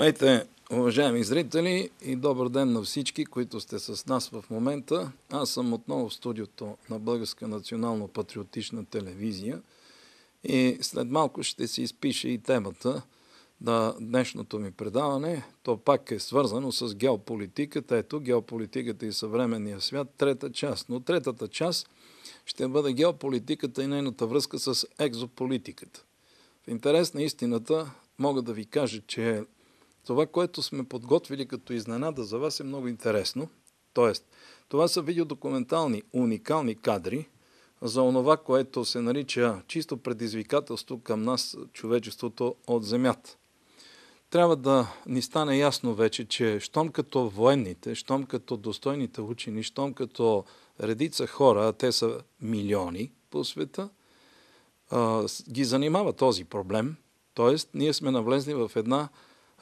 Здравейте, уважаеми зрители и добър ден на всички, които сте с нас в момента. Аз съм отново в студиото на Българска национално-патриотична телевизия и след малко ще се изпише и темата на днешното ми предаване. То пак е свързано с геополитиката. Ето, геополитиката и съвременния свят, трета част. Но третата част ще бъде геополитиката и нейната връзка с екзополитиката. В интерес на истината мога да ви кажа, че това, което сме подготвили като изненада за вас е много интересно. Тоест, това са видеодокументални, уникални кадри за онова, което се нарича чисто предизвикателство към нас, човечеството от Земята. Трябва да ни стане ясно вече, че щом като военните, щом като достойните учени, щом като редица хора, а те са милиони по света, ги занимава този проблем. Тоест, ние сме навлезли в една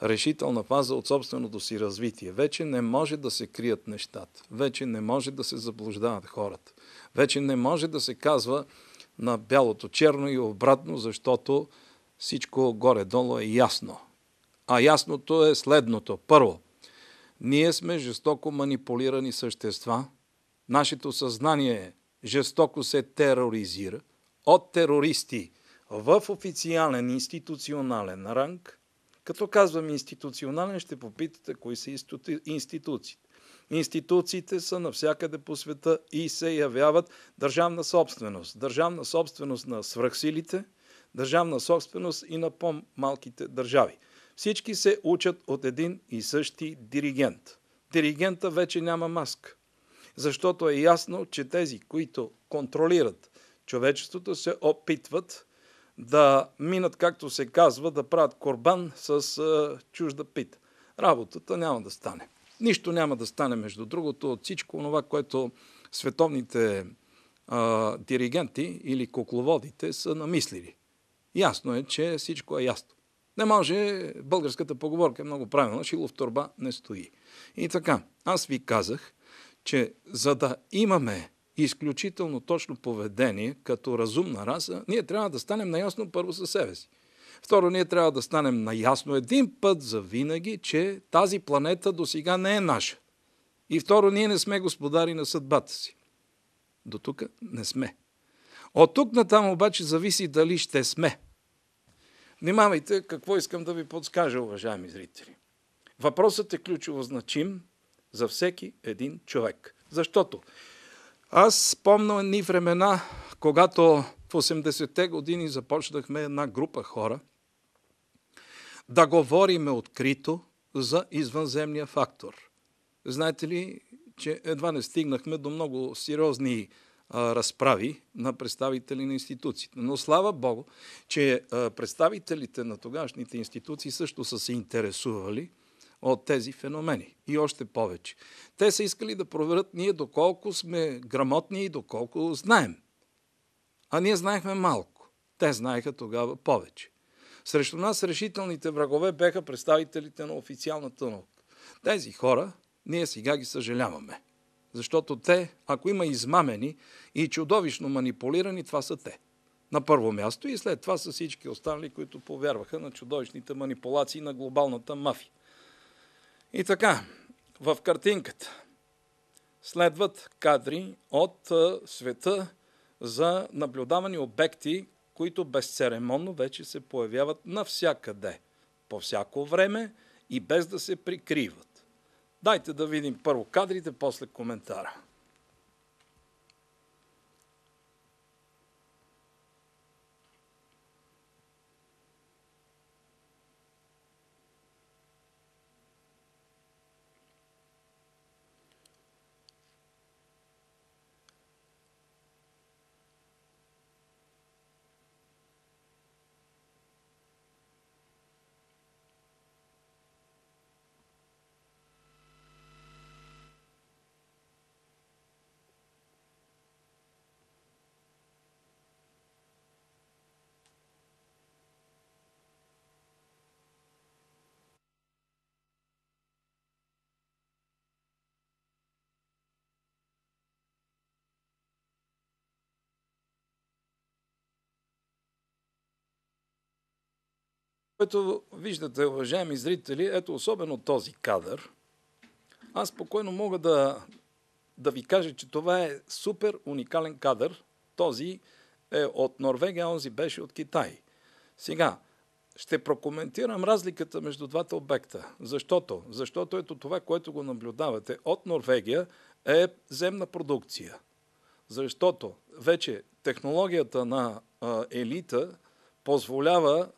решителна фаза от собственото си развитие. Вече не може да се крият нещата. Вече не може да се заблуждават хората. Вече не може да се казва на бялото черно и обратно, защото всичко горе-долу е ясно. А ясното е следното. Първо, ние сме жестоко манипулирани същества. Нашето съзнание жестоко се тероризира от терористи в официален институционален ранг – като казвам институционален, ще попитате кои са институциите. Институциите са навсякъде по света и се явяват държавна собственост. Държавна собственост на свръхсилите, държавна собственост и на по-малките държави. Всички се учат от един и същи диригент. Диригента вече няма маска, защото е ясно, че тези, които контролират човечеството, се опитват да минат, както се казва, да правят корбан с а, чужда пита. Работата няма да стане. Нищо няма да стане, между другото, от всичко това, което световните а, диригенти или кукловодите са намислили. Ясно е, че всичко е ясно. Не може, българската поговорка е много правилна, шилов турба не стои. И така, аз ви казах, че за да имаме и изключително точно поведение като разумна раса, ние трябва да станем наясно първо със себе си. Второ, ние трябва да станем наясно един път за винаги, че тази планета до сега не е наша. И второ, ние не сме господари на съдбата си. До тук не сме. От тук натам обаче зависи дали ще сме. Внимавайте какво искам да ви подскажа, уважаеми зрители. Въпросът е ключово значим за всеки един човек. Защото аз спомням едни времена, когато в 80-те години започнахме една група хора да говориме открито за извънземния фактор. Знаете ли, че едва не стигнахме до много сериозни а, разправи на представители на институциите. Но слава Богу, че а, представителите на тогашните институции също са се интересували от тези феномени. И още повече. Те са искали да проверят ние доколко сме грамотни и доколко знаем. А ние знаехме малко. Те знаеха тогава повече. Срещу нас решителните врагове беха представителите на официалната наука. Тези хора ние сега ги съжаляваме. Защото те, ако има измамени и чудовищно манипулирани, това са те. На първо място и след това са всички останали, които повярваха на чудовищните манипулации на глобалната мафия. И така, в картинката следват кадри от света за наблюдавани обекти, които безцеремонно вече се появяват навсякъде, по всяко време и без да се прикриват. Дайте да видим първо кадрите, после коментара. което виждате, уважаеми зрители, ето особено този кадър, аз спокойно мога да, да ви кажа, че това е супер уникален кадър. Този е от Норвегия, онзи беше от Китай. Сега, ще прокоментирам разликата между двата обекта. Защото? Защото ето това, което го наблюдавате от Норвегия е земна продукция. Защото вече технологията на елита позволява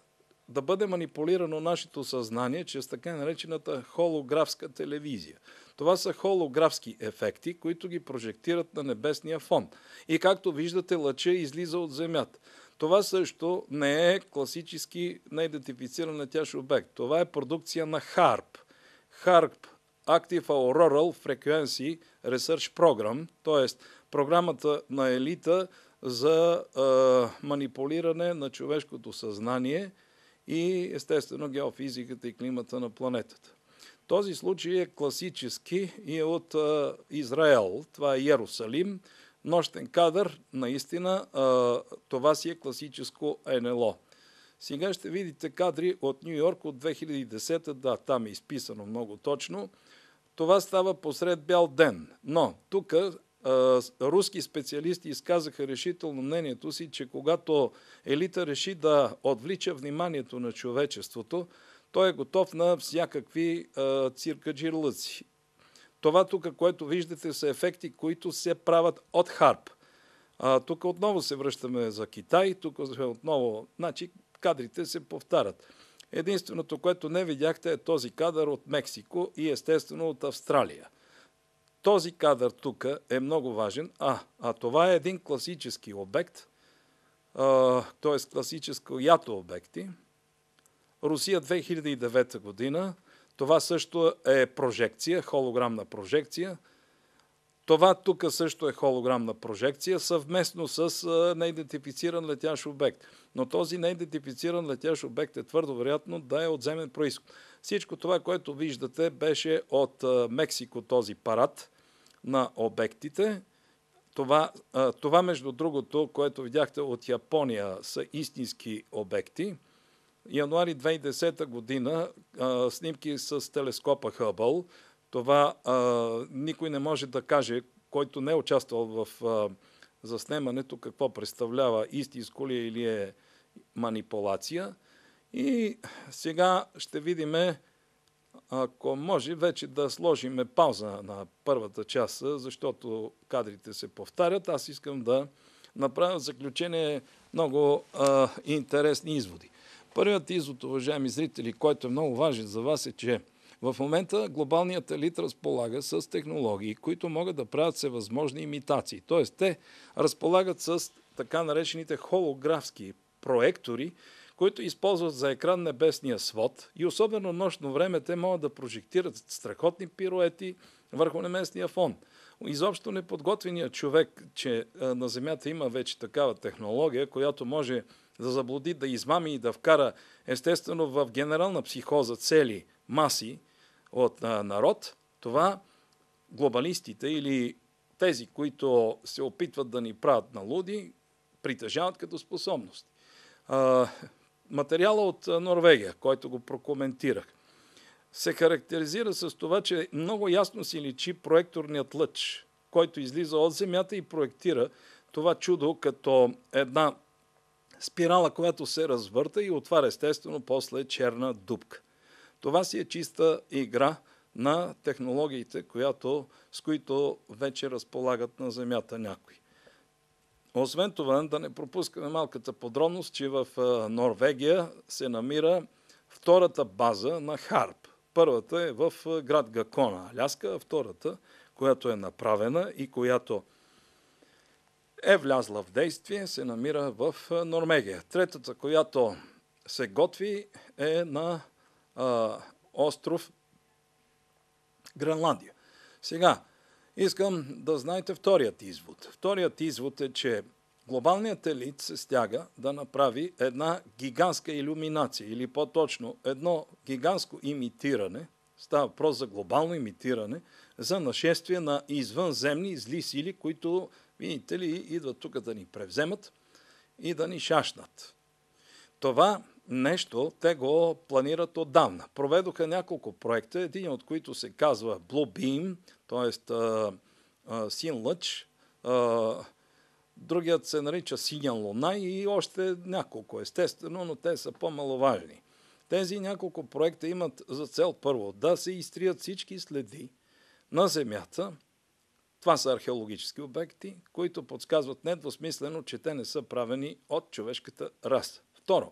да бъде манипулирано нашето съзнание чрез така наречената холографска телевизия. Това са холографски ефекти, които ги прожектират на небесния фон. И както виждате, лъча излиза от земята. Това също не е класически неидентифициран е летящ обект. Това е продукция на ХАРП. ХАРП Active Auroral Frequency Research Program, т.е. програмата на елита за е, манипулиране на човешкото съзнание и естествено геофизиката и климата на планетата. Този случай е класически и е от а, Израел, това е Ярусалим. нощен кадър, наистина а, това си е класическо НЛО. Сега ще видите кадри от Нью Йорк от 2010, да, там е изписано много точно. Това става посред бял ден, но тук руски специалисти изказаха решително мнението си, че когато елита реши да отвлича вниманието на човечеството, той е готов на всякакви циркаджирлъци. Това тук, което виждате, са ефекти, които се правят от харп. А, тук отново се връщаме за Китай, тук отново, значи кадрите се повтарят. Единственото, което не видяхте е този кадър от Мексико и естествено от Австралия – този кадър тук е много важен. А, а това е един класически обект, т.е. класическо ято обекти. Русия 2009 година. Това също е прожекция, холограмна прожекция. Това тук също е холограмна прожекция, съвместно с неидентифициран летящ обект. Но този неидентифициран летящ обект е твърдо вероятно да е от земен происход. Всичко това, което виждате, беше от Мексико този парад на обектите. Това, това, между другото, което видяхте от Япония, са истински обекти. Януари 2010 година снимки с телескопа Хъбъл. Това никой не може да каже, който не е участвал в заснемането, какво представлява истинско ли е или е манипулация. И сега ще видиме ако може, вече да сложиме пауза на първата част, защото кадрите се повтарят. Аз искам да направя в заключение много а, интересни изводи. Първият извод, уважаеми зрители, който е много важен за вас е, че в момента глобалният елит разполага с технологии, които могат да правят всевъзможни имитации. Тоест, те разполагат с така наречените холографски проектори, които използват за екран небесния свод и особено нощно време те могат да прожектират страхотни пируети върху неместния фон. Изобщо неподготвения човек, че на Земята има вече такава технология, която може да заблуди, да измами и да вкара естествено в генерална психоза цели маси от народ, това глобалистите или тези, които се опитват да ни правят на луди, притежават като способност материала от Норвегия, който го прокоментирах, се характеризира с това, че много ясно си личи проекторният лъч, който излиза от Земята и проектира това чудо като една спирала, която се развърта и отваря естествено после черна дупка. Това си е чиста игра на технологиите, която, с които вече разполагат на Земята някои. Освен това, да не пропускаме малката подробност, че в Норвегия се намира втората база на Харп. Първата е в град Гакона, Аляска, а втората, която е направена и която е влязла в действие, се намира в Норвегия. Третата, която се готви, е на а, остров Гренландия. Сега, Искам да знаете вторият извод. Вторият извод е, че глобалният елит се стяга да направи една гигантска иллюминация или по-точно едно гигантско имитиране, става въпрос за глобално имитиране, за нашествие на извънземни зли сили, които, видите ли, идват тук да ни превземат и да ни шашнат. Това нещо те го планират отдавна. Проведоха няколко проекта, един от които се казва Blue Beam, т.е. син лъч, другият се нарича синя луна и още няколко, естествено, но те са по-маловажни. Тези няколко проекта имат за цел първо да се изтрият всички следи на Земята. Това са археологически обекти, които подсказват недвусмислено, че те не са правени от човешката раса. Второ,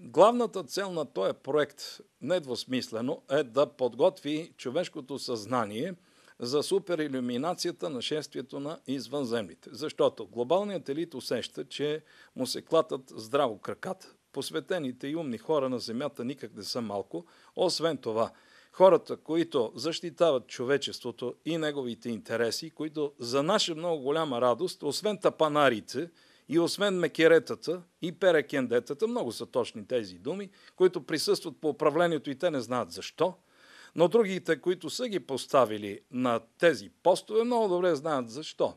Главната цел на този проект, недвусмислено, е да подготви човешкото съзнание за супериллюминацията на шествието на извънземните. Защото глобалният елит усеща, че му се клатат здраво краката. Посветените и умни хора на Земята никак не са малко. Освен това, хората, които защитават човечеството и неговите интереси, които за наша много голяма радост, освен тапанарите – и освен мекеретата и перекендетата, много са точни тези думи, които присъстват по управлението и те не знаят защо, но другите, които са ги поставили на тези постове, много добре знаят защо.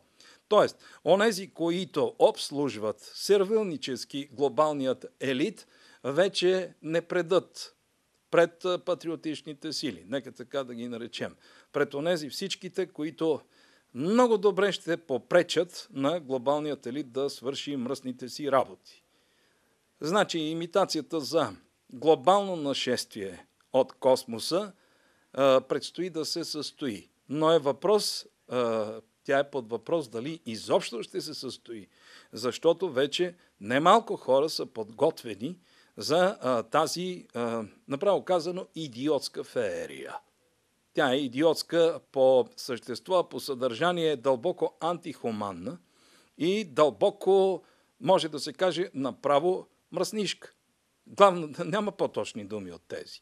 Тоест, онези, които обслужват сервилнически глобалният елит, вече не предат пред патриотичните сили. Нека така да ги наречем. Пред онези всичките, които много добре ще попречат на глобалният елит да свърши мръсните си работи. Значи имитацията за глобално нашествие от космоса а, предстои да се състои. Но е въпрос, а, тя е под въпрос дали изобщо ще се състои. Защото вече немалко хора са подготвени за а, тази, направо казано, идиотска феерия. Тя е идиотска по същество, по съдържание, дълбоко антихуманна и дълбоко, може да се каже, направо мръснишка. Главно, няма по-точни думи от тези.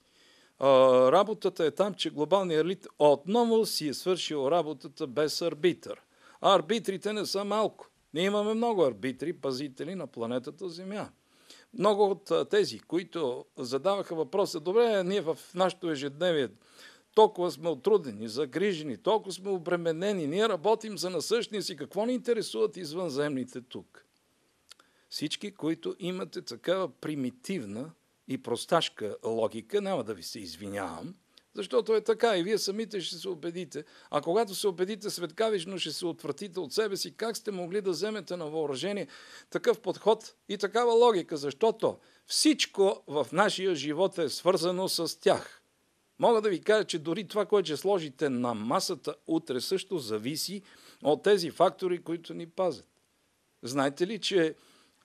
Работата е там, че глобалният елит отново си е свършил работата без арбитър. А арбитрите не са малко. Ние имаме много арбитри, пазители на планетата Земя. Много от тези, които задаваха въпроса, добре, ние в нашето ежедневие толкова сме отрудени, загрижени, толкова сме обременени, ние работим за насъщния си, какво ни интересуват извънземните тук? Всички, които имате такава примитивна и просташка логика, няма да ви се извинявам, защото е така и вие самите ще се убедите. А когато се убедите светкавично, ще се отвратите от себе си. Как сте могли да вземете на въоръжение такъв подход и такава логика? Защото всичко в нашия живот е свързано с тях. Мога да ви кажа, че дори това, което ще сложите на масата утре, също зависи от тези фактори, които ни пазят. Знаете ли, че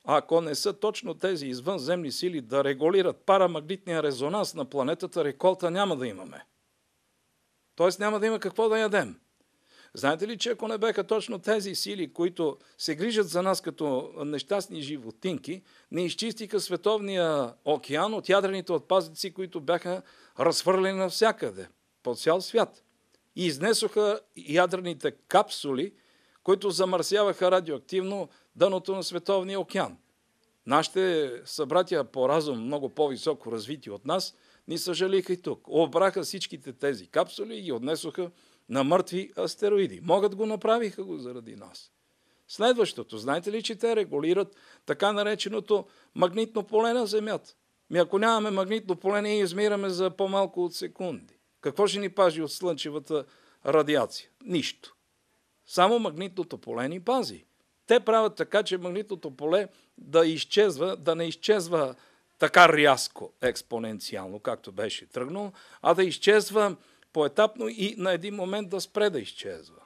ако не са точно тези извънземни сили да регулират парамагнитния резонанс на планетата, реколта няма да имаме. Тоест няма да има какво да ядем. Знаете ли, че ако не беха точно тези сили, които се грижат за нас като нещастни животинки, не изчистиха световния океан от ядрените отпазници, които бяха разхвърлени навсякъде, по цял свят. И изнесоха ядрените капсули, които замърсяваха радиоактивно дъното на Световния океан. Нашите събратия по разум, много по-високо развити от нас, ни съжалиха и тук. Обраха всичките тези капсули и ги отнесоха на мъртви астероиди. Могат го направиха го заради нас. Следващото, знаете ли, че те регулират така нареченото магнитно поле на Земята? Ми ако нямаме магнитно поле, ние измираме за по-малко от секунди. Какво ще ни пази от слънчевата радиация? Нищо. Само магнитното поле ни пази. Те правят така, че магнитното поле да изчезва, да не изчезва така рязко, експоненциално, както беше тръгнал, а да изчезва поетапно и на един момент да спре да изчезва.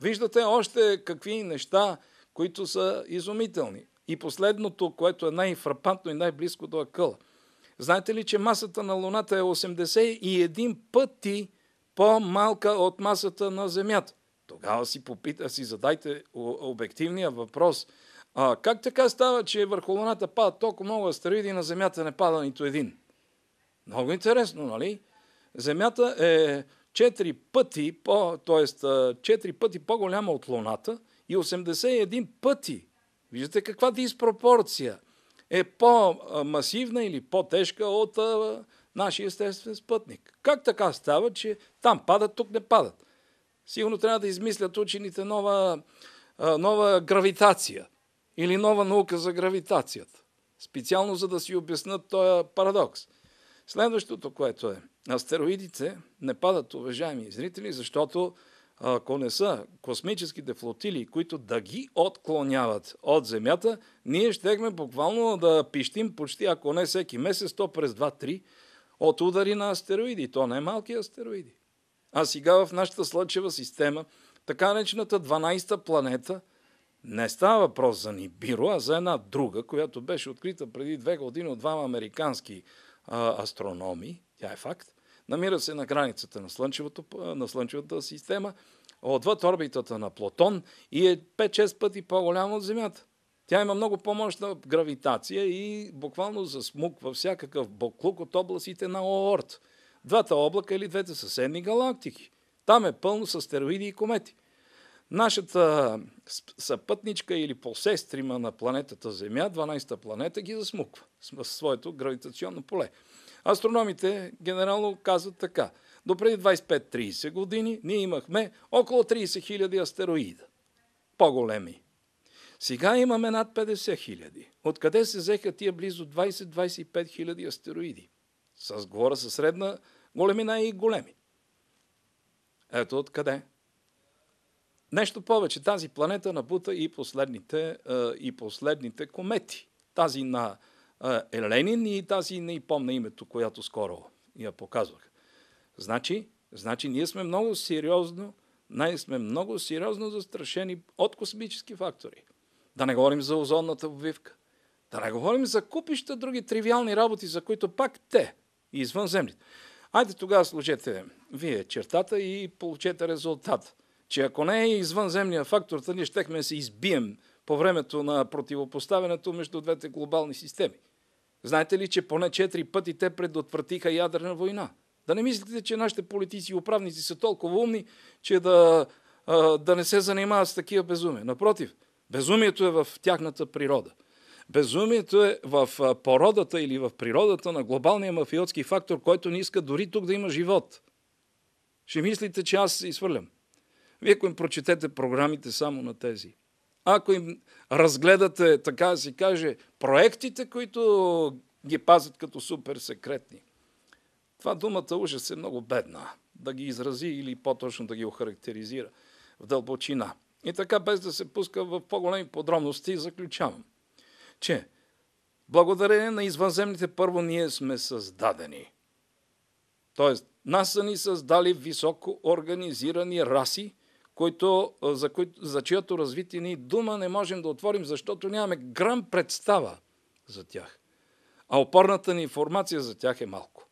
Виждате още какви неща, които са изумителни. И последното, което е най-фрапантно и най-близко до акъла. Знаете ли, че масата на Луната е 81 пъти по-малка от масата на Земята? Тогава си, попита, си задайте обективния въпрос. А, как така става, че върху Луната падат толкова много астероиди и на Земята не пада нито един? Много интересно, нали? Земята е 4 пъти, по, т.е. 4 пъти по-голяма от Луната и 81 пъти Виждате каква диспропорция е по-масивна или по-тежка от а, нашия естествен спътник. Как така става, че там падат, тук не падат? Сигурно трябва да измислят учените нова, а, нова гравитация или нова наука за гравитацията. Специално за да си обяснат този парадокс. Следващото, което е, астероидите не падат, уважаеми зрители, защото ако не са космическите флотили, които да ги отклоняват от Земята, ние щехме буквално да пищим почти, ако не всеки месец, то през 2-3 от удари на астероиди. То не е малки астероиди. А сега в нашата Слънчева система, така наречената 12-та планета, не става въпрос за Нибиро, а за една друга, която беше открита преди две години от двама американски а, астрономи. Тя е факт намира се на границата на, на Слънчевата система, отвъд орбитата на Плутон и е 5-6 пъти по-голяма от Земята. Тя има много по-мощна гравитация и буквално засмуква всякакъв боклук от областите на Оорт. Двата облака или двете съседни галактики. Там е пълно с астероиди и комети. Нашата съпътничка или посестрима на планетата Земя, 12-та планета, ги засмуква с своето гравитационно поле. Астрономите генерално казват така. До преди 25-30 години ние имахме около 30 000 астероида. По-големи. Сега имаме над 50 хиляди. Откъде се взеха тия близо 20-25 хиляди астероиди? С Говора, със средна големина и големи. Ето откъде. Нещо повече, тази планета набута и последните, е, и последните комети. Тази на е Ленин и тази не помна името, която скоро я показвах. Значи, значи ние сме много сериозно, най- сме много сериозно застрашени от космически фактори. Да не говорим за озонната обвивка. Да не говорим за купища други тривиални работи, за които пак те, извънземните. Айде тогава служете вие чертата и получете резултат. Че ако не е извънземния фактор, то ние щехме да се избием по времето на противопоставянето между двете глобални системи. Знаете ли, че поне четири пъти те предотвратиха ядрена война? Да не мислите, че нашите политици и управници са толкова умни, че да, да не се занимават с такива безумия. Напротив, безумието е в тяхната природа. Безумието е в породата или в природата на глобалния мафиотски фактор, който не иска дори тук да има живот. Ще мислите, че аз се изхвърлям. Вие ако им прочетете програмите само на тези ако им разгледате, така да си каже, проектите, които ги пазят като супер секретни. Това думата ужас е много бедна да ги изрази или по-точно да ги охарактеризира в дълбочина. И така, без да се пуска в по-големи подробности, заключавам, че благодарение на извънземните първо ние сме създадени. Тоест, нас са ни създали високо организирани раси, които, за, които, за чието развитие ни дума не можем да отворим, защото нямаме грам представа за тях. А опорната ни информация за тях е малко.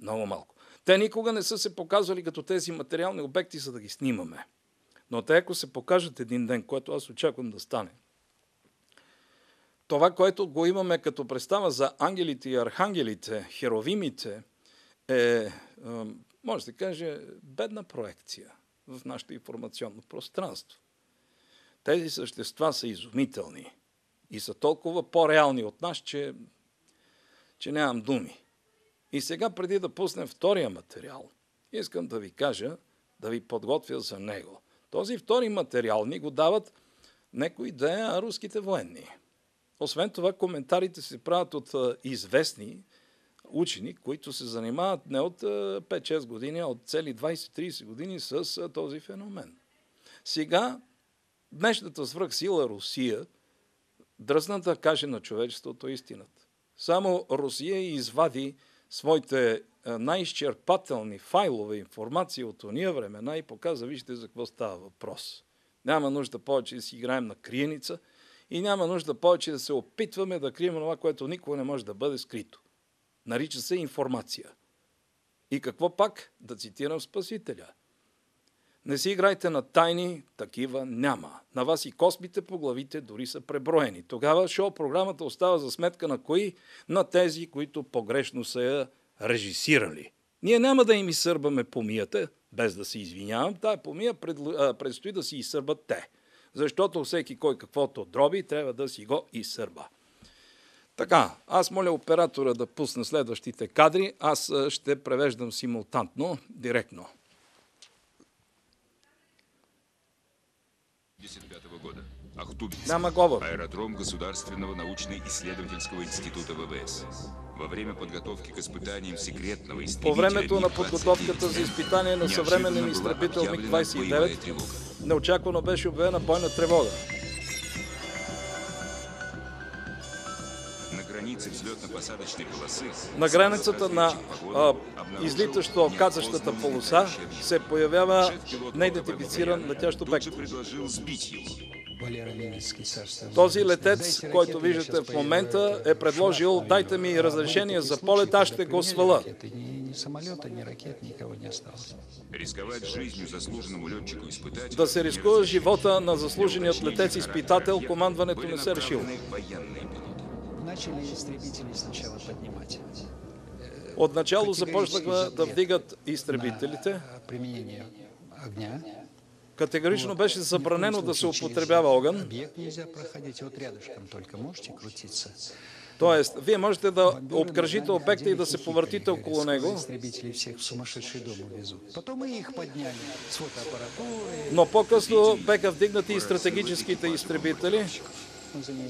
Много малко. Те никога не са се показвали като тези материални обекти, за да ги снимаме. Но те, ако се покажат един ден, което аз очаквам да стане, това, което го имаме като представа за ангелите и архангелите, херовимите, е, може да каже, бедна проекция – в нашето информационно пространство. Тези същества са изумителни и са толкова по-реални от нас, че, че нямам думи. И сега, преди да пуснем втория материал, искам да ви кажа, да ви подготвя за него. Този втори материал ни го дават некои да е руските военни. Освен това, коментарите се правят от известни учени, които се занимават не от 5-6 години, а от цели 20-30 години с този феномен. Сега днешната свръхсила Русия дръзна да каже на човечеството истината. Само Русия извади своите най-изчерпателни файлове информации от ония времена и показа, вижте за какво става въпрос. Няма нужда повече да си играем на криеница и няма нужда повече да се опитваме да крием това, което никога не може да бъде скрито. Нарича се информация. И какво пак? Да цитирам Спасителя. Не си играйте на тайни, такива няма. На вас и космите по главите дори са преброени. Тогава шоу програмата остава за сметка на кои? На тези, които погрешно са я режисирали. Ние няма да им изсърбаме помията, без да се извинявам. Тая помия предстои да си изсърбат те. Защото всеки кой каквото дроби, трябва да си го изсърба. Така, аз моля оператора да пусне следващите кадри. Аз ще превеждам симултантно, директно. 1955 года. Ахтубинск. Аэродром Государственного научно-исследовательского института ВВС. Во время подготовки к испытаниям секретного истребителя По времето на подготовката за изпитание на съвременен изтребител МиГ-29 неочаквано беше обявена бойна тревога. границы взлетно-посадочной полосы, на границата на а, излитащо кацащата полоса се появява неидентифициран летящ обект. Този летец, който виждате в момента, е предложил дайте ми разрешение за полет, аз ще го свала. Да се рискува живота на заслуженият летец изпитател, командването не се решило начали изтребители сначала поднимать. Отначало започнахме да вдигат изтребителите. Применение огня. Категорично беше забранено да се употребява огън. Обект нельзя проходить вот рядышком, только можете крутиться. Тоест, вие можете да обкръжите обекта и да се повъртите около него. Но по-късно беха вдигнати и стратегическите изтребители.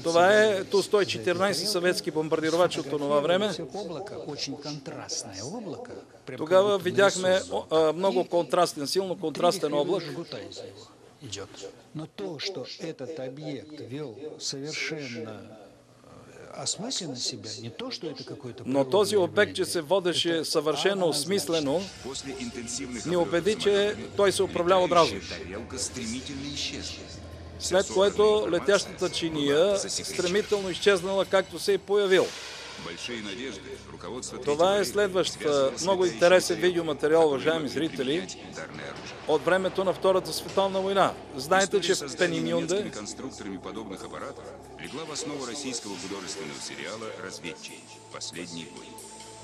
Това е Ту-114 съветски бомбардировач от това време. Е Тогава видяхме много контрастен, силно контрастен облак. Е Но то, что этот объект вел совершенно осмысленно себя, не то, что это какой-то... Но този обект, че се водеше съвършено осмислено, ни убеди, че той се управлял от разум. тарелка исчезла след което летящата чиния стремително изчезнала, както се е появил. Това е следващ много интересен видеоматериал, уважаеми зрители, от времето на Втората световна война. Знаете, че в Мюнде... конструкторами подобных аппаратов легла в основу российского художественного сериала Последний бой».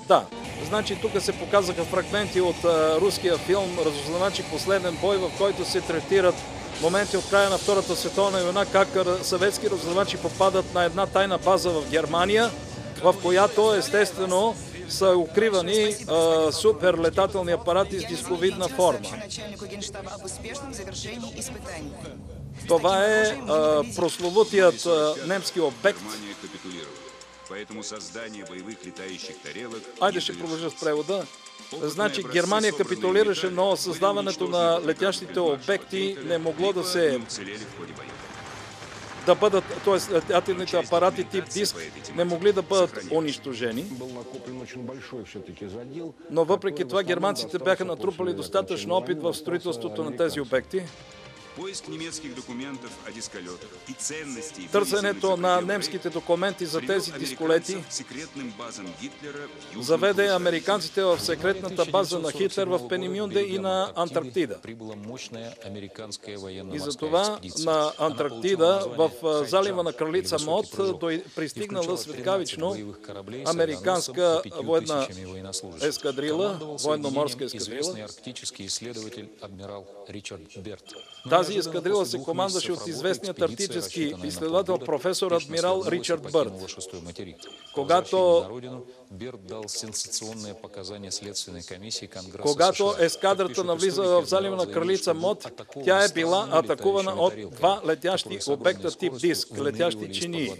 Да. Значи тук се показаха фрагменти от а, руския филм Разузнавачи последен бой, в който се третират моменти от края на Втората световна война, как съветски разузнавачи попадат на една тайна база в Германия, в която естествено са укривани а, супер летателни апарати с дисковидна форма. Това е а, прословутият а, немски обект, поэтому создание боевых летающих тарелок... Айде ще продължа с превода. Значи Германия капитулираше, но създаването на летящите обекти не могло да се да бъдат, т.е. атомните апарати тип диск не могли да бъдат унищожени. Но въпреки това германците бяха натрупали достатъчно опит в строителството на тези обекти поиск немецких документов о дисколетах и ценности... Търсенето на немските документи за тези дисколети заведе американците в секретната база на Хитлер в Пенемюнде и на Антарктида. И за това на Антарктида в залива на Кралица Мот пристигнала светкавично американска военна ескадрила, военно-морска ескадрила. Тази тази ескадрила се командваше от известният артически изследовател професор адмирал Ричард Бърт. Когато когато ескадрата навлиза в залива на кралица Мод, тя е била атакувана от два летящи обекта тип диск, летящи чинии.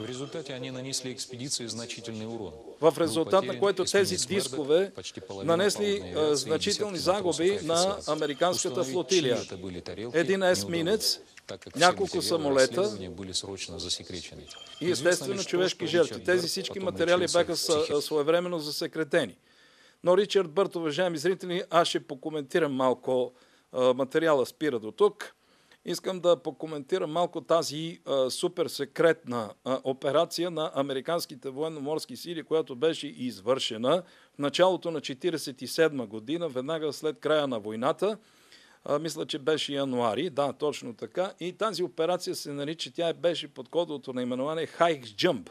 В резултате они нанесли экспедиции значительный урон. В резултат на което тези дискове нанесли значителни загуби на американската флотилия. Един есминец, няколко самолета и естествено човешки жертви. Тези всички материали бяха своевременно засекретени. Но Ричард Бърт, уважаеми зрители, аз ще покоментирам малко материала спира до тук искам да покоментирам малко тази а, супер секретна а, операция на американските военноморски сили, която беше извършена в началото на 1947 година, веднага след края на войната. А, мисля, че беше януари, да, точно така. И тази операция се нарича, тя беше под кодовото наименование High Jump,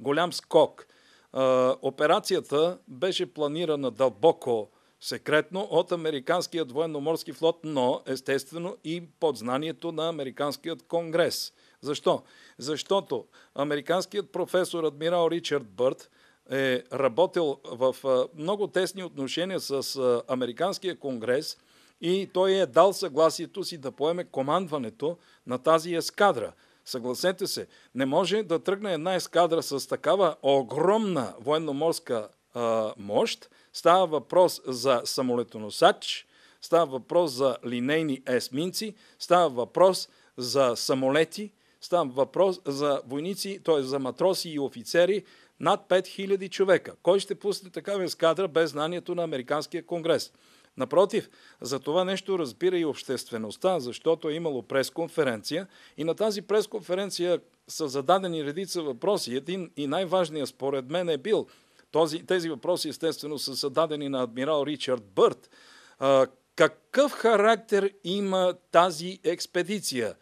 голям скок. А, операцията беше планирана дълбоко секретно от Американският военноморски флот, но естествено и под знанието на Американският конгрес. Защо? Защото американският професор адмирал Ричард Бърт е работил в много тесни отношения с Американския конгрес и той е дал съгласието си да поеме командването на тази ескадра. Съгласете се, не може да тръгне една ескадра с такава огромна военноморска а, мощ, Става въпрос за самолетоносач, става въпрос за линейни есминци, става въпрос за самолети, става въпрос за войници, т.е. за матроси и офицери, над 5000 човека. Кой ще пусне такава ескадра без знанието на Американския конгрес? Напротив, за това нещо разбира и обществеността, защото е имало пресконференция и на тази пресконференция са зададени редица въпроси. Един и най-важният според мен е бил – този, тези въпроси, естествено, са зададени на адмирал Ричард Бърт. А, какъв характер има тази експедиция?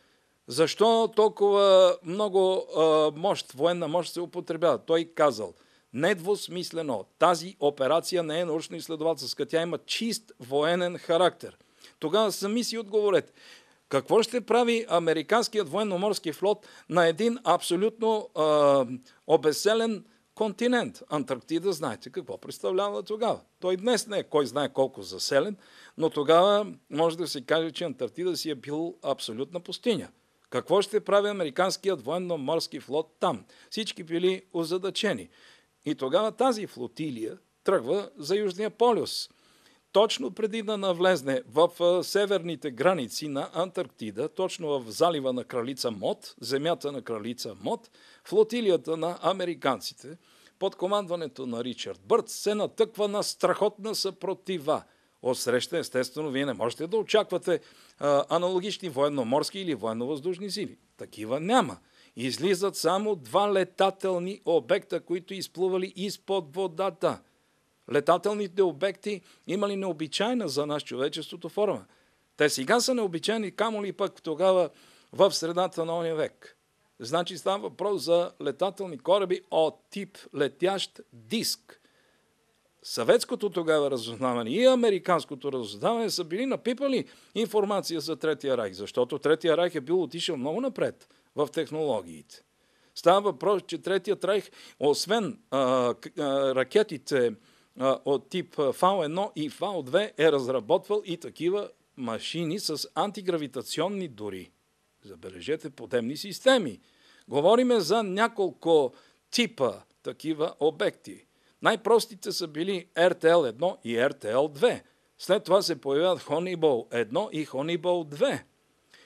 Защо толкова много а, мощ, военна мощ се употребява? Той казал, недвусмислено, тази операция не е научно-изследователска, тя има чист военен характер. Тогава сами си отговорете. Какво ще прави американският военноморски флот на един абсолютно а, обеселен континент. Антарктида, знаете какво представлява тогава. Той днес не е кой знае колко заселен, но тогава може да се каже, че Антарктида си е бил абсолютна пустиня. Какво ще прави американският военно-морски флот там? Всички били озадачени. И тогава тази флотилия тръгва за Южния полюс. Точно преди да навлезне в северните граници на Антарктида, точно в залива на кралица Мот, земята на кралица Мот, флотилията на американците под командването на Ричард Бърт се натъква на страхотна съпротива. Отсреща, естествено, вие не можете да очаквате а, аналогични военноморски или военновъздушни сили. Такива няма. Излизат само два летателни обекта, които изплували изпод водата. Летателните обекти имали необичайна за нас човечеството форма. Те сега са необичайни, камо ли пък тогава в средата на ония век. Значи става въпрос за летателни кораби от тип летящ диск. Съветското тогава разузнаване и американското разузнаване са били напипали информация за Третия райх, защото Третия райх е бил отишъл много напред в технологиите. Става въпрос, че Третият райх, освен а, а, ракетите а, от тип V1 и V2, е разработвал и такива машини с антигравитационни дори Забележете подемни системи. Говориме за няколко типа такива обекти. Най-простите са били RTL 1 и RTL 2. След това се появяват Honeyball 1 и Honeyball 2.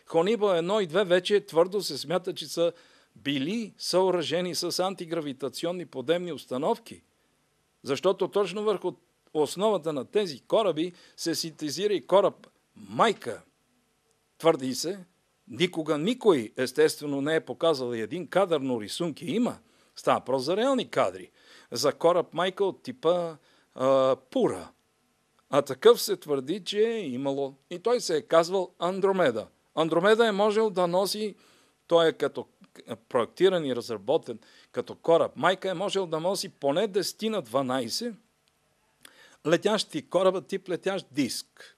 Honeyball 1 и 2 вече твърдо се смята, че са били съоръжени с антигравитационни подемни установки, защото точно върху основата на тези кораби се синтезира и кораб Майка. Твърди се, Никога никой, естествено, не е показал и един кадър, но рисунки има. Става просто за реални кадри. За кораб майка от типа а, Пура. А такъв се твърди, че е имало. И той се е казвал Андромеда. Андромеда е можел да носи, той е като проектиран и разработен като кораб. Майка е можел да носи поне 10 на 12 летящи кораба тип летящ диск.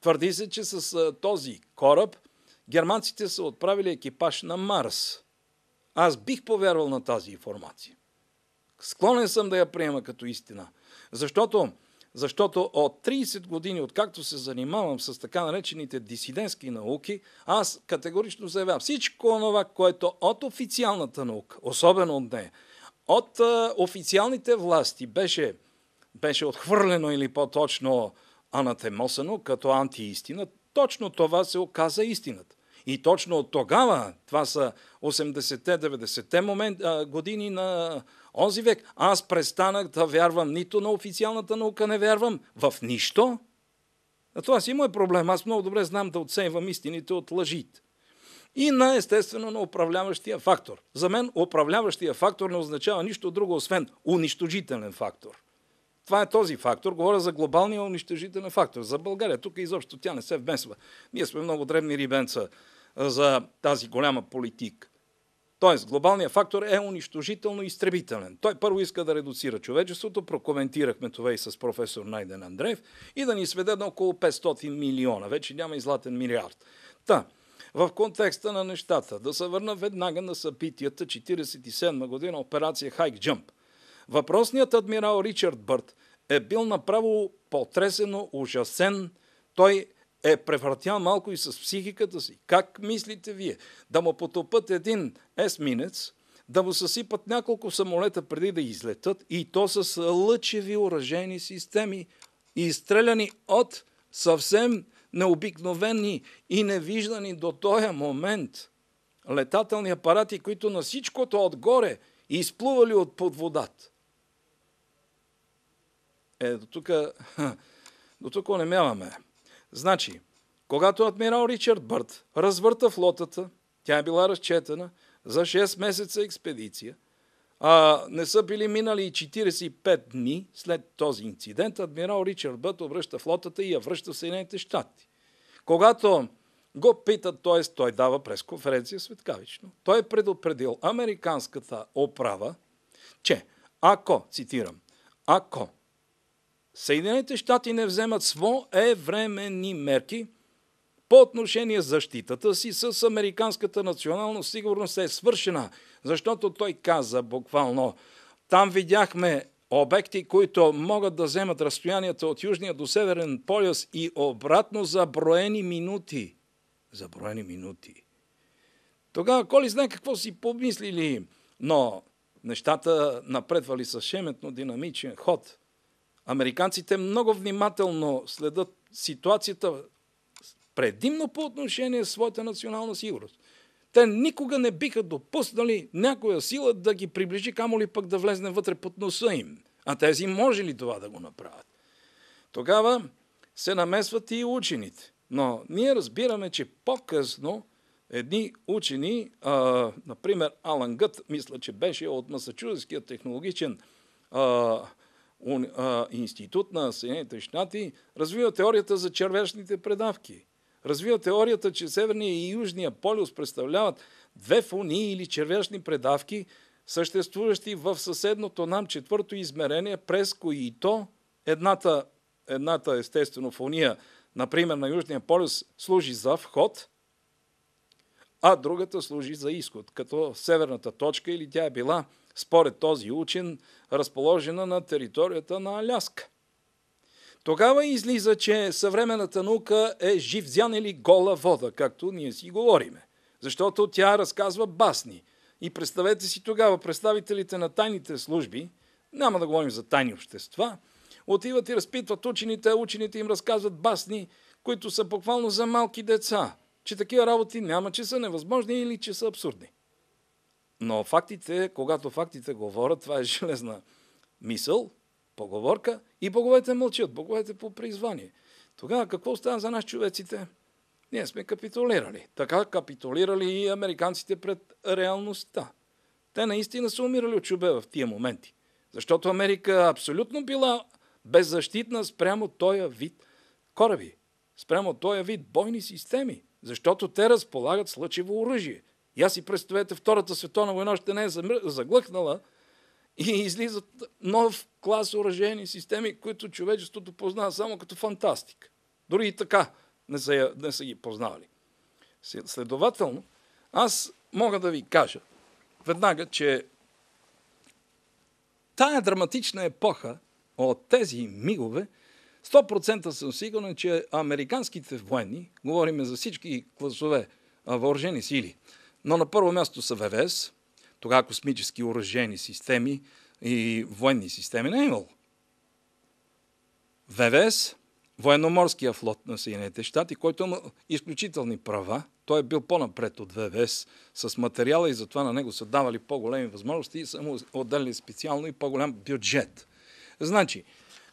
Твърди се, че с този кораб – германците са отправили екипаж на Марс. Аз бих повярвал на тази информация. Склонен съм да я приема като истина. Защото, защото от 30 години, откакто се занимавам с така наречените дисидентски науки, аз категорично заявявам всичко това, което от официалната наука, особено от нея, от а, официалните власти беше, беше отхвърлено или по-точно анатемосано като антиистина, точно това се оказа истината. И точно от тогава, това са 80-те, 90-те момент, а, години на онзи век, аз престанах да вярвам нито на официалната наука, не вярвам в нищо. А това си му е проблем. Аз много добре знам да отсейвам истините от лъжите. И на естествено на управляващия фактор. За мен управляващия фактор не означава нищо друго, освен унищожителен фактор – това е този фактор. Говоря за глобалния унищожителен фактор. За България тук изобщо тя не се вмесва. Ние сме много древни рибенца за тази голяма политика. Тоест, глобалният фактор е унищожително изтребителен. Той първо иска да редуцира човечеството, прокоментирахме това и с професор Найден Андреев, и да ни сведе на около 500 милиона. Вече няма и златен милиард. Та, в контекста на нещата, да се върна веднага на събитията 1947 година операция Хайк Джъмп. Въпросният адмирал Ричард Бърт е бил направо потресено ужасен. Той е превъртял малко и с психиката си. Как мислите вие? Да му потопат един есминец, да му съсипат няколко самолета преди да излетат и то с лъчеви уражени системи, изстреляни от съвсем необикновени и невиждани до този момент летателни апарати, които на всичкото отгоре изплували от подводата. Е, до тук, до тук онемяваме. Значи, когато адмирал Ричард Бърт развърта флотата, тя е била разчетена за 6 месеца експедиция, а не са били минали 45 дни след този инцидент, адмирал Ричард Бърт обръща флотата и я връща в Съединените щати. Когато го питат, т.е. той дава пресконференция светкавично. Той е предупредил американската оправа, че ако, цитирам, ако Съединените щати не вземат своевременни мерки по отношение защитата си с американската национална сигурност е свършена, защото той каза буквално, там видяхме обекти, които могат да вземат разстоянията от Южния до Северен полюс и обратно за броени минути. За броени минути. Тогава коли знае какво си помислили, но нещата напредвали с шеметно динамичен ход – Американците много внимателно следят ситуацията предимно по отношение своята национална сигурност. Те никога не биха допуснали някоя сила да ги приближи, камо ли пък да влезне вътре под носа им. А тези може ли това да го направят? Тогава се намесват и учените. Но ние разбираме, че по-късно едни учени, а, например Алан Гът, мисля, че беше от Масачузетския технологичен а, институт на Съединените щати развива теорията за червешните предавки. Развива теорията, че Северния и Южния полюс представляват две фунии или червешни предавки, съществуващи в съседното нам четвърто измерение, през които едната, едната естествено фуния, например на Южния полюс, служи за вход, а другата служи за изход, като северната точка или тя е била според този учен, разположена на територията на Аляска. Тогава излиза, че съвременната наука е живзян или гола вода, както ние си говориме. Защото тя разказва басни. И представете си тогава, представителите на тайните служби, няма да говорим за тайни общества, отиват и разпитват учените, а учените им разказват басни, които са буквално за малки деца, че такива работи няма, че са невъзможни или че са абсурдни. Но фактите, когато фактите говорят, това е железна мисъл, поговорка и боговете мълчат, боговете по призвание. Тогава какво става за нас човеците? Ние сме капитулирали. Така капитулирали и американците пред реалността. Те наистина са умирали от чубе в тия моменти. Защото Америка абсолютно била беззащитна спрямо този вид кораби, спрямо този вид бойни системи, защото те разполагат с лъчево оръжие. И аз си представете, Втората световна война още не е заглъхнала и излизат нов клас оръжени системи, които човечеството познава само като фантастика. Дори и така не са, не са ги познавали. Следователно, аз мога да ви кажа веднага, че тая драматична епоха от тези мигове, 100% съм сигурен, че американските военни, говориме за всички класове въоръжени сили, но на първо място са ВВС, тогава космически оръжени системи и военни системи не е имало. ВВС, военноморския флот на Съединените щати, който има изключителни права, той е бил по-напред от ВВС с материала и затова на него са давали по-големи възможности и са му отделили специално и по-голям бюджет. Значи,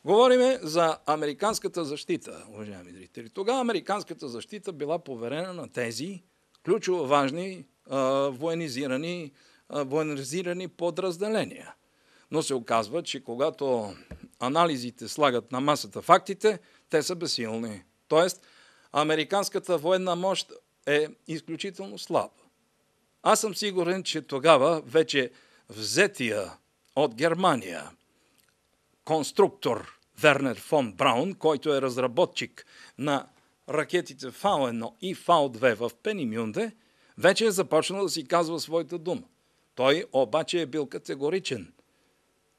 говориме за американската защита, уважаеми зрители. Тогава американската защита била поверена на тези, ключово важни а, военизирани, а, военизирани подразделения. Но се оказва, че когато анализите слагат на масата фактите, те са безсилни. Тоест, американската военна мощ е изключително слаба. Аз съм сигурен, че тогава вече взетия от Германия конструктор Вернер фон Браун, който е разработчик на ракетите v 1 и v 2 в Пенимюнде, вече е започнал да си казва своята дума. Той обаче е бил категоричен.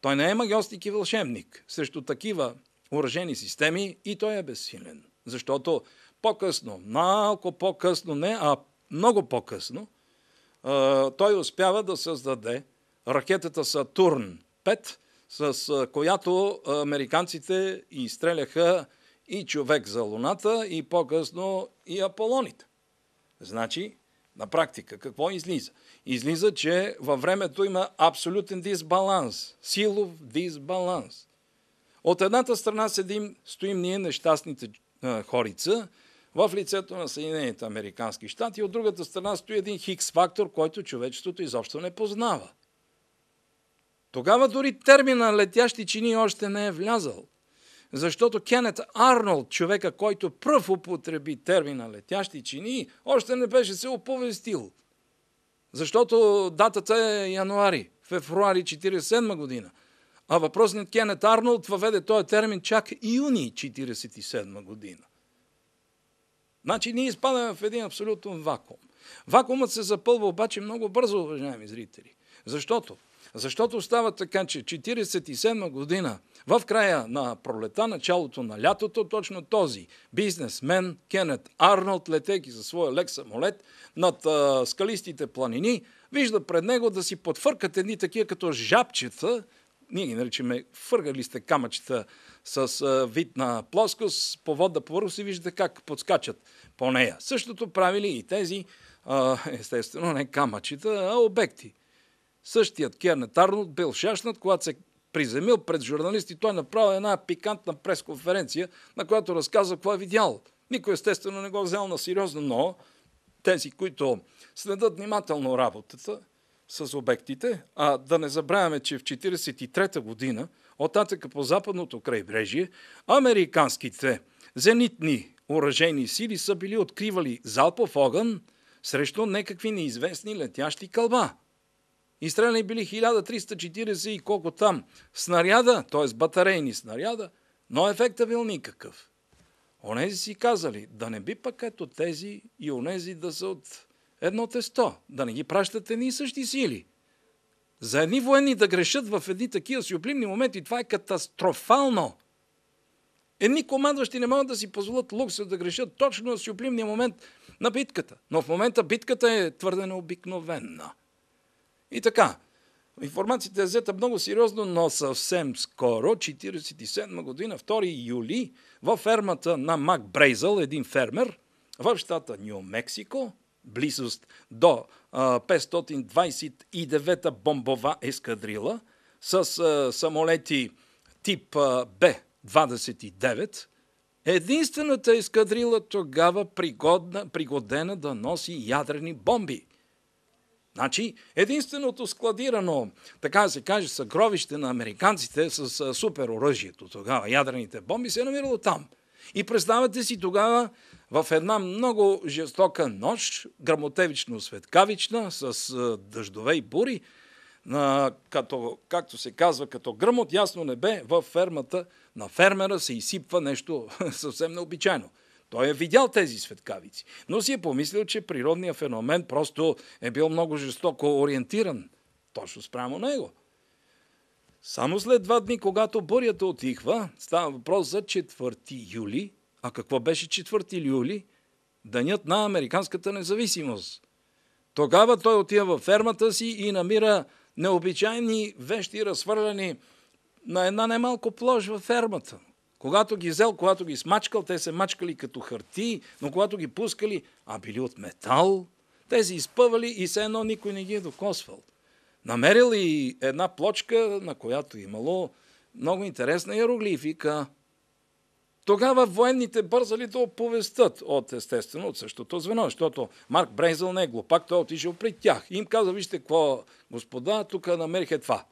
Той не е магиостик и вълшебник. Срещу такива уражени системи и той е безсилен. Защото по-късно, малко по-късно, не, а много по-късно, той успява да създаде ракетата Сатурн 5, с която американците изстреляха и човек за Луната, и по-късно и Аполоните. Значи, на практика, какво излиза? Излиза, че във времето има абсолютен дисбаланс, силов дисбаланс. От едната страна седим, стоим ние нещастните а, хорица в лицето на Съединените Американски щати, от другата страна стои един хикс фактор, който човечеството изобщо не познава. Тогава дори термина летящи чини още не е влязал – защото Кенет Арнолд, човека, който пръв употреби термина летящи чини, още не беше се оповестил. Защото датата е януари, февруари 1947 година. А въпросният Кенет Арнолд въведе този термин чак юни 1947 година. Значи ние изпадаме в един абсолютен вакуум. Вакуумът се запълва обаче много бързо, уважаеми зрители. Защото защото става така, че 1947 година, в края на пролета, началото на лятото, точно този бизнесмен Кенет Арнолд, летейки за своя лек самолет над а, скалистите планини, вижда пред него да си подфъркат едни такива като жабчета, ние ги наричаме фъргали сте камъчета с а, вид на плоскост, по водна повърхност и виждате как подскачат по нея. Същото правили и тези, а, естествено, не камъчета, а обекти. Същият Кернет Арнолд бил шашнат, когато се приземил пред журналисти, той направил една пикантна пресконференция, на която разказа какво е видял. Никой естествено не го взел на сериозно, но тези, които следят внимателно работата с обектите, а да не забравяме, че в 1943 година оттатъка по западното крайбрежие, американските зенитни уражени сили са били откривали залпов огън срещу некакви неизвестни летящи кълба – Изстреляни били 1340 и колко там снаряда, т.е. батарейни снаряда, но ефекта бил никакъв. Онези си казали, да не би пък ето тези и онези да са от едно тесто, да не ги пращат ни и същи сили. За едни военни да грешат в едни такива сюплимни моменти, това е катастрофално. Едни командващи не могат да си позволят лукса да грешат точно в сюплимния момент на битката. Но в момента битката е твърде необикновена. И така, информацията е взета много сериозно, но съвсем скоро, 1947 година, 2 юли, в фермата на Мак Брейзъл, един фермер, в щата Нью Мексико, близост до 529-та бомбова ескадрила с самолети тип Б-29, единствената ескадрила тогава пригодна, пригодена да носи ядрени бомби. Значи, единственото складирано, така се каже, съкровище на американците с супер оръжието тогава, ядрените бомби, се е намирало там. И представете си тогава в една много жестока нощ, грамотевично-светкавична, с дъждове и бури, на, като, както се казва, като гръм от ясно небе, във фермата на фермера се изсипва нещо съвсем необичайно. Той е видял тези светкавици, но си е помислил, че природният феномен просто е бил много жестоко ориентиран точно спрямо него. Само след два дни, когато бурята отихва, става въпрос за 4 юли. А какво беше 4 юли? Денят на американската независимост. Тогава той отива във фермата си и намира необичайни вещи, разхвърляни на една немалко площ във фермата. Когато ги взел, когато ги смачкал, те се мачкали като харти, но когато ги пускали, а били от метал, те се изпъвали и все едно никой не ги е докосвал. Намерил и една плочка, на която имало много интересна иероглифика. Тогава военните бързали да оповестят от естествено от същото звено, защото Марк Брейзъл не е глупак, той е отишъл при тях. И им каза, вижте какво, господа, тук намерих е това.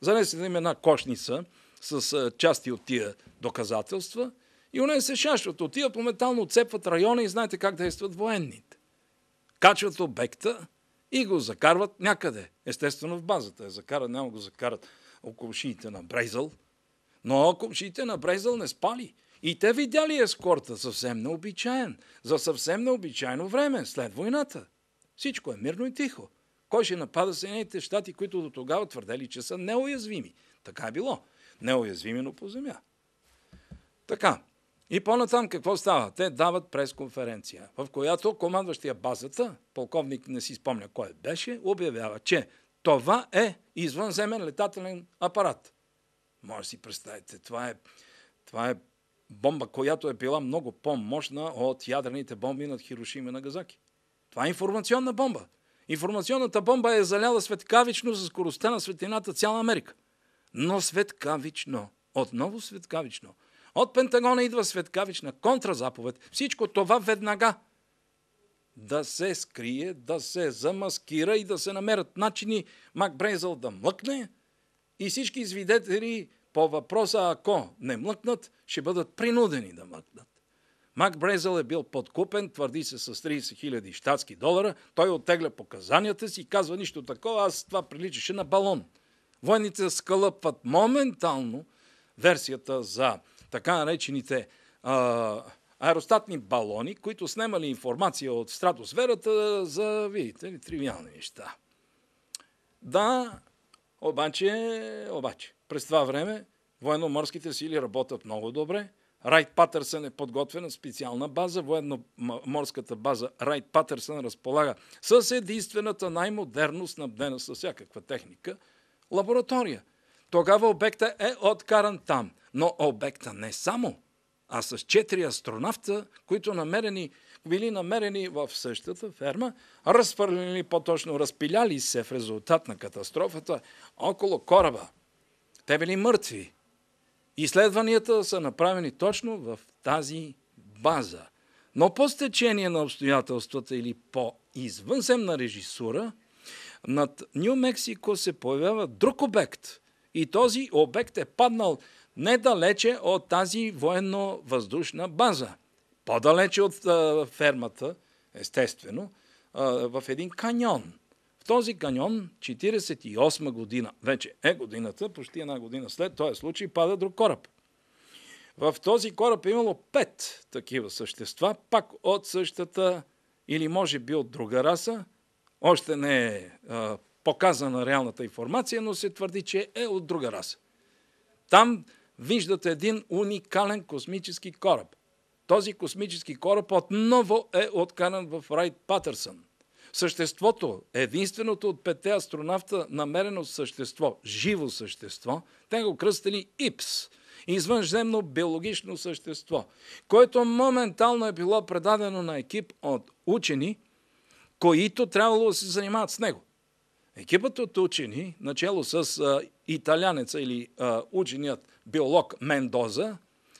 Занесете им една кошница, с части от тия доказателства и у се шашват. Отиват моментално, отцепват района и знаете как действат военните. Качват обекта и го закарват някъде. Естествено в базата е закарат, няма го закарат около шиите на Брейзъл. Но около шиите на Брейзъл не спали. И те видяли ескорта съвсем необичаен, за съвсем необичайно време, след войната. Всичко е мирно и тихо. Кой ще напада Съединените щати, които до тогава твърдели, че са неуязвими? Така е било неуязвими, но по земя. Така. И по-натам какво става? Те дават пресконференция, в която командващия базата, полковник не си спомня кой беше, обявява, че това е извънземен летателен апарат. Може да си представите, това е, това е бомба, която е била много по-мощна от ядрените бомби над Хирошима и Нагазаки. Това е информационна бомба. Информационната бомба е заляла светкавично за скоростта на светлината цяла Америка но светкавично. Отново светкавично. От Пентагона идва светкавична контразаповед. Всичко това веднага да се скрие, да се замаскира и да се намерят начини Макбрейзъл да млъкне и всички свидетели по въпроса, ако не млъкнат, ще бъдат принудени да млъкнат. Мак Брезъл е бил подкупен, твърди се с 30 000 штатски долара. Той оттегля показанията си и казва нищо такова, аз това приличаше на балон. Войните скалъпват моментално версията за така наречените а, аеростатни балони, които снимали информация от стратосферата за, видите ли, тривиални неща. Да, обаче, обаче, през това време военноморските сили работят много добре. Райт Патърсън е подготвена специална база. Военноморската база Райт Патърсън разполага с единствената най модерност снабдена с всякаква техника – лаборатория. Тогава обекта е откаран там. Но обекта не само, а с четири астронавта, които намерени, били намерени в същата ферма, разпърлени, по-точно разпиляли се в резултат на катастрофата около кораба. Те били мъртви. Изследванията са направени точно в тази база. Но по стечение на обстоятелствата или по извънземна режисура, над Нью Мексико се появява друг обект. И този обект е паднал недалече от тази военно-въздушна база. По-далече от а, фермата, естествено, а, в един каньон. В този каньон, 48 година, вече е годината, почти една година след този случай, пада друг кораб. В този кораб е имало пет такива същества, пак от същата или може би от друга раса, още не е а, показана реалната информация, но се твърди, че е от друга раса. Там виждате един уникален космически кораб. Този космически кораб отново е откаран в Райт Патърсън. Съществото, единственото от пете астронавта намерено същество, живо същество, те го кръстили ИПС, извънземно биологично същество, което моментално е било предадено на екип от учени – които трябвало да се занимават с него. Екипът от учени, начало с а, италянеца или а, ученият биолог Мендоза,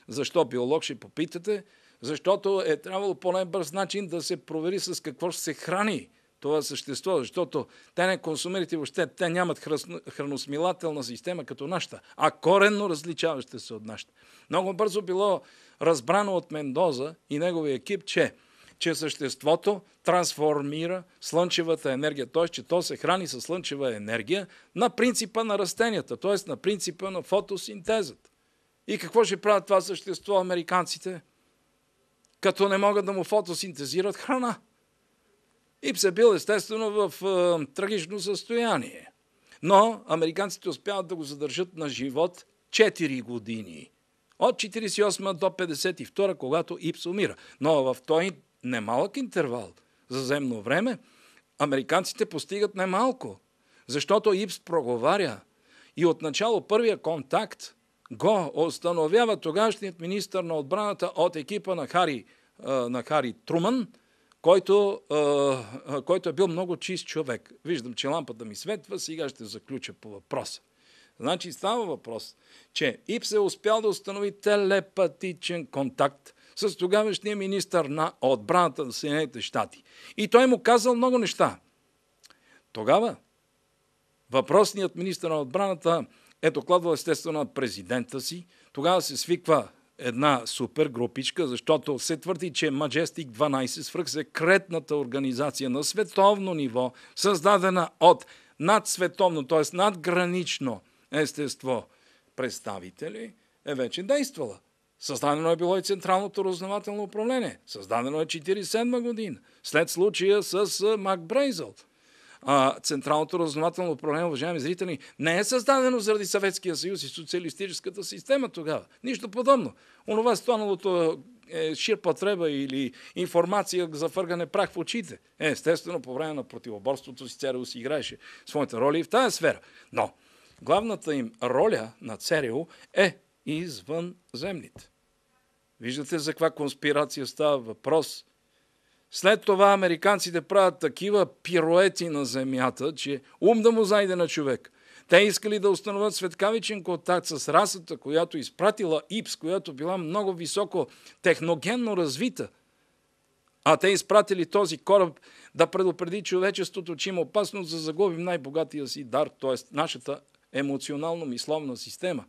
защо биолог ще попитате, защото е трябвало по най-бърз начин да се провери с какво ще се храни това същество, защото те не консумират и въобще, те нямат храносмилателна система като нашата, а коренно различаваща се от нашата. Много бързо било разбрано от Мендоза и неговия екип, че че съществото трансформира слънчевата енергия, т.е. че то се храни с слънчева енергия на принципа на растенията, т.е. на принципа на фотосинтезата. И какво ще правят това същество американците, като не могат да му фотосинтезират храна? И се бил естествено в е, трагично състояние. Но американците успяват да го задържат на живот 4 години – от 48 до 52, когато Ипс умира. Но в този немалък интервал за земно време, американците постигат немалко. Защото Ипс проговаря и отначало първия контакт го установява тогашният министр на отбраната от екипа на Хари, на Хари Труман, който, който е бил много чист човек. Виждам, че лампата ми светва, сега ще заключа по въпроса. Значи става въпрос, че Ипс е успял да установи телепатичен контакт с тогавашния министър на отбраната на Съединените щати. И той му казал много неща. Тогава въпросният министър на отбраната е докладвал естествено на президента си. Тогава се свиква една супер групичка, защото се твърди, че Majestic 12 свръх секретната организация на световно ниво, създадена от надсветовно, т.е. надгранично естество представители, е вече действала. Създадено е било и Централното разузнавателно управление. Създадено е 1947 година, след случая с Мак Брейзъл. А, Централното разузнавателно управление, уважаеми зрители, не е създадено заради Съветския съюз и социалистическата система тогава. Нищо подобно. Онова станалото е, шир потреба или информация за фъргане прах в очите. Е, естествено, по време на противоборството си ЦРУ си играеше своята роля и в тази сфера. Но главната им роля на ЦРУ е извънземните. Виждате за каква конспирация става въпрос. След това американците правят такива пироети на земята, че ум да му зайде на човек. Те искали да установят светкавичен контакт с расата, която изпратила ИПС, която била много високо техногенно развита. А те изпратили този кораб да предупреди човечеството, че има опасност да загубим най-богатия си дар, т.е. нашата емоционално-мисловна система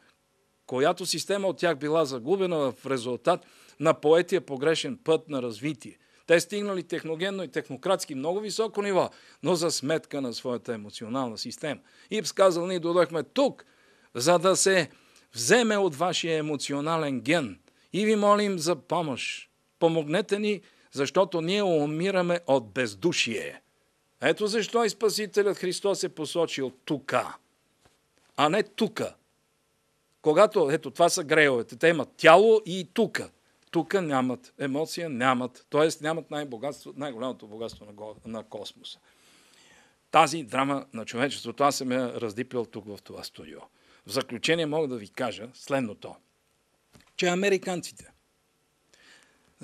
която система от тях била загубена в резултат на поетия погрешен път на развитие. Те стигнали техногенно и технократски много високо ниво, но за сметка на своята емоционална система. Ипс казал, ние дойдохме тук, за да се вземе от вашия емоционален ген и ви молим за помощ. Помогнете ни, защото ние умираме от бездушие. Ето защо и Спасителят Христос е посочил тука, а не тука – когато, ето, това са греовете, Те имат тяло и тука. Тука нямат емоция, нямат. Тоест нямат най-богатство, най-голямото богатство на, на космоса. Тази драма на човечеството, аз съм я раздипил тук в това студио. В заключение мога да ви кажа следното, че американците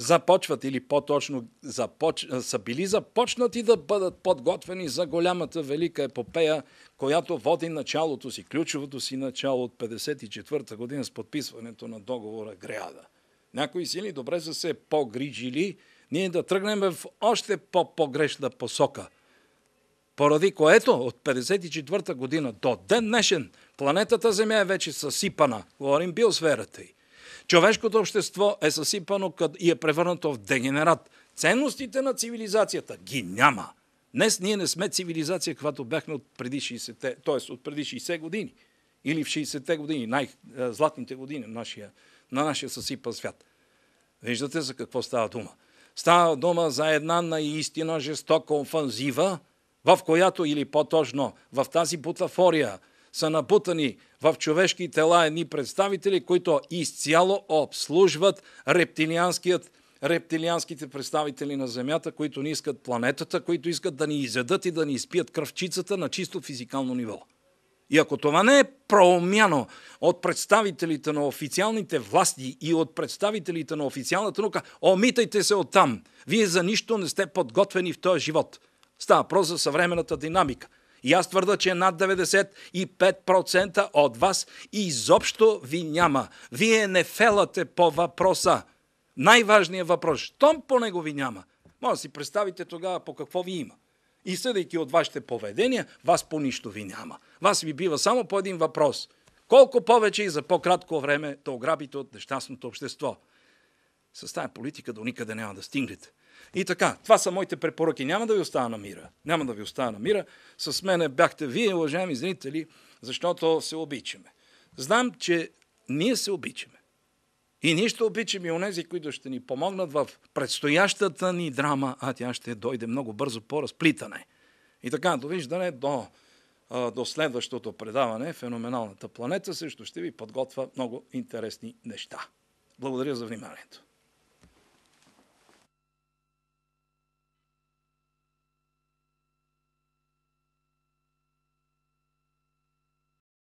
започват или по-точно започ... са били започнати да бъдат подготвени за голямата велика епопея, която води началото си, ключовото си начало от 54-та година с подписването на договора Греада. Някои сили добре са се погрижили ние да тръгнем в още по-погрешна посока. Поради което от 54-та година до ден днешен планетата Земя е вече съсипана. Говорим биосферата й. Човешкото общество е съсипано и е превърнато в дегенерат. Ценностите на цивилизацията ги няма. Днес ние не сме цивилизация, която бяхме от преди 60-те, т.е. от преди 60 години. Или в 60-те години, най-златните години на нашия, на нашия съсипан свят. Виждате за какво става дума. Става дума за една наистина жестока офанзива, в която, или по-точно, в тази бутафория – са напутани в човешки тела едни представители, които изцяло обслужват рептилианският рептилианските представители на Земята, които не искат планетата, които искат да ни изядат и да ни изпият кръвчицата на чисто физикално ниво. И ако това не е проумяно от представителите на официалните власти и от представителите на официалната наука, омитайте се оттам. Вие за нищо не сте подготвени в този живот. Става въпрос за съвременната динамика – и аз твърда, че над 95% от вас изобщо ви няма. Вие не фелате по въпроса. Най-важният въпрос. Щом по него ви няма? Може да си представите тогава по какво ви има. И съдейки от вашите поведения, вас по нищо ви няма. Вас ви бива само по един въпрос. Колко повече и за по-кратко време да ограбите от нещастното общество? С тази политика до никъде няма да стигнете. И така, това са моите препоръки. Няма да ви остана на мира. Няма да ви остана на мира. С мене бяхте вие, уважаеми зрители, защото се обичаме. Знам, че ние се обичаме. И ние ще обичаме и онези, които ще ни помогнат в предстоящата ни драма, а тя ще дойде много бързо по-разплитане. И така, довиждане до, до следващото предаване Феноменалната планета също ще ви подготвя много интересни неща. Благодаря за вниманието.